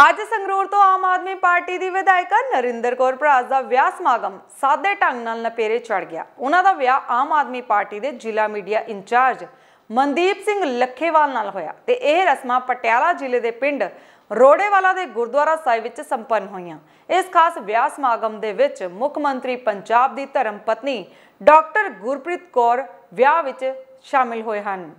ਅੱਜ ਸੰਗਰੂਰ ਤੋਂ ਆਮ ਆਦਮੀ ਪਾਰਟੀ ਦੀ ਵਿਧਾਇਕਾ ਨਰਿੰਦਰ ਕੌਰ ਭਰਾਜ ਦਾ ਵਿਆਹ ਸਮਾਗਮ ਸਾਦੇ ਢੰਗ ਨਾਲ ਨਪੇਰੇ ਚੜ ਗਿਆ ਉਹਨਾਂ ਦਾ ਵਿਆਹ ਆਮ ਆਦਮੀ ਪਾਰਟੀ ਦੇ ਜ਼ਿਲ੍ਹਾ ਮੀਡੀਆ ਇੰਚਾਰਜ ਮਨਦੀਪ ਸਿੰਘ ਲੱਖੇਵਾਲ ਨਾਲ ਹੋਇਆ ਤੇ ਇਹ ਰਸਮਾਂ ਪਟਿਆਲਾ ਜ਼ਿਲ੍ਹੇ ਦੇ ਪਿੰਡ ਰੋੜੇਵਾਲਾ ਦੇ ਗੁਰਦੁਆਰਾ ਸਾਹਿਬ ਵਿੱਚ ਸੰਪੰਨ ਹੋਈਆਂ ਇਸ ਖਾਸ ਵਿਆਹ ਸਮਾਗਮ ਦੇ ਵਿੱਚ ਮੁੱਖ ਮੰਤਰੀ ਪੰਜਾਬ ਦੀ ਧਰਮ ਪਤਨੀ ਡਾਕਟਰ ਗੁਰਪ੍ਰੀਤ ਕੌਰ ਵਿਆਹ ਵਿੱਚ ਸ਼ਾਮਿਲ ਹੋਏ ਹਨ